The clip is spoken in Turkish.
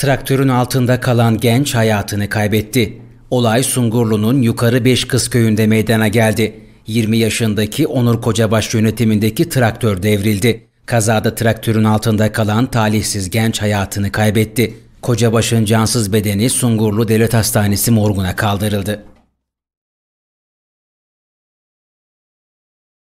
Traktörün altında kalan genç hayatını kaybetti. Olay Sungurlu'nun Yukarı Beşkız köyünde meydana geldi. 20 yaşındaki Onur Kocabaş yönetimindeki traktör devrildi. Kazada traktörün altında kalan talihsiz genç hayatını kaybetti. Kocabaş'ın cansız bedeni Sungurlu Devlet Hastanesi morguna kaldırıldı.